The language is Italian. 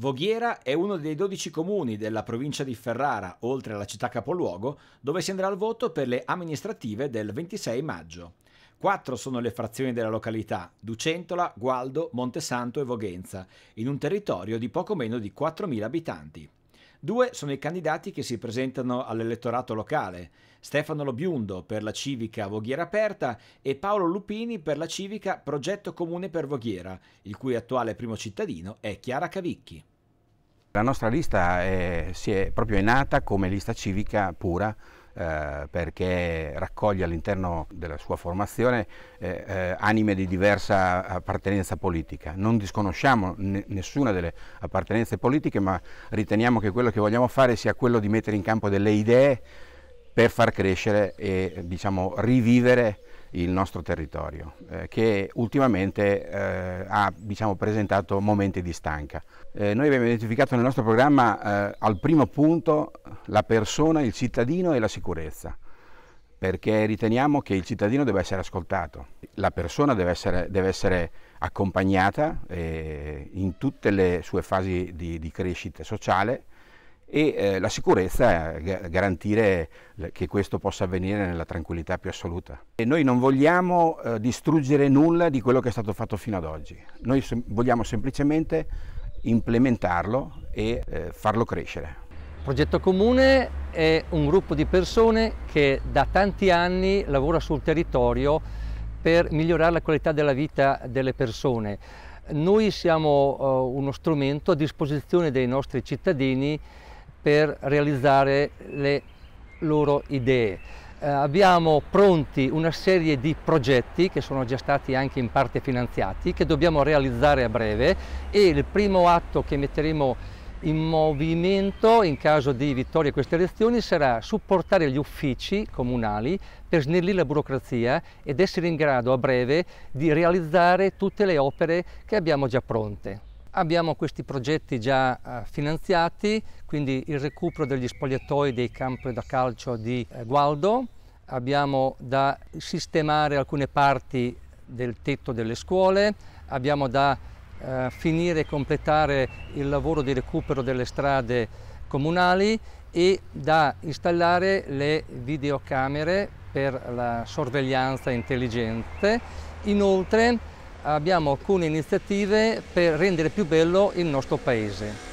Voghiera è uno dei 12 comuni della provincia di Ferrara, oltre alla città capoluogo, dove si andrà al voto per le amministrative del 26 maggio. Quattro sono le frazioni della località, Ducentola, Gualdo, Montesanto e Voghenza, in un territorio di poco meno di 4.000 abitanti. Due sono i candidati che si presentano all'elettorato locale, Stefano Lobiundo per la civica Voghiera Aperta e Paolo Lupini per la civica Progetto Comune per Voghiera, il cui attuale primo cittadino è Chiara Cavicchi. La nostra lista è, si è proprio nata come lista civica pura, eh, perché raccoglie all'interno della sua formazione eh, eh, anime di diversa appartenenza politica. Non disconosciamo ne nessuna delle appartenenze politiche, ma riteniamo che quello che vogliamo fare sia quello di mettere in campo delle idee per far crescere e diciamo, rivivere il nostro territorio, eh, che ultimamente eh, ha diciamo, presentato momenti di stanca. Eh, noi abbiamo identificato nel nostro programma eh, al primo punto la persona, il cittadino e la sicurezza, perché riteniamo che il cittadino debba essere ascoltato, la persona deve essere, deve essere accompagnata eh, in tutte le sue fasi di, di crescita sociale e eh, la sicurezza garantire che questo possa avvenire nella tranquillità più assoluta. E noi non vogliamo eh, distruggere nulla di quello che è stato fatto fino ad oggi, noi sem vogliamo semplicemente implementarlo e eh, farlo crescere. Progetto Comune è un gruppo di persone che da tanti anni lavora sul territorio per migliorare la qualità della vita delle persone. Noi siamo eh, uno strumento a disposizione dei nostri cittadini per realizzare le loro idee. Eh, abbiamo pronti una serie di progetti che sono già stati anche in parte finanziati, che dobbiamo realizzare a breve e il primo atto che metteremo in movimento in caso di vittoria a queste elezioni sarà supportare gli uffici comunali per snellire la burocrazia ed essere in grado a breve di realizzare tutte le opere che abbiamo già pronte. Abbiamo questi progetti già eh, finanziati, quindi il recupero degli spogliatoi dei campi da calcio di eh, Gualdo, abbiamo da sistemare alcune parti del tetto delle scuole, abbiamo da eh, finire e completare il lavoro di recupero delle strade comunali e da installare le videocamere per la sorveglianza intelligente. Inoltre abbiamo alcune iniziative per rendere più bello il nostro paese.